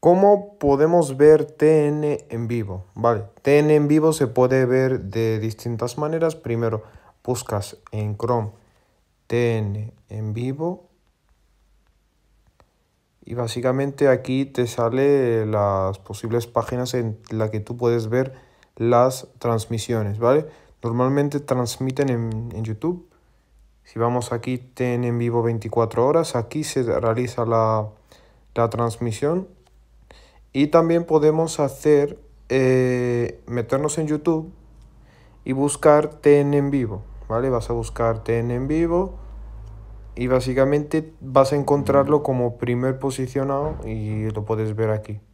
¿Cómo podemos ver TN en vivo? Vale, TN en vivo se puede ver de distintas maneras. Primero, buscas en Chrome TN en vivo. Y básicamente aquí te sale las posibles páginas en las que tú puedes ver las transmisiones, ¿vale? Normalmente transmiten en, YouTube. Si vamos aquí, TN en vivo 24 horas, aquí se realiza la, la transmisión y también podemos hacer, eh, meternos en YouTube y buscar TN en vivo, ¿vale? Vas a buscar TN en vivo y básicamente vas a encontrarlo mm. como primer posicionado y lo puedes ver aquí.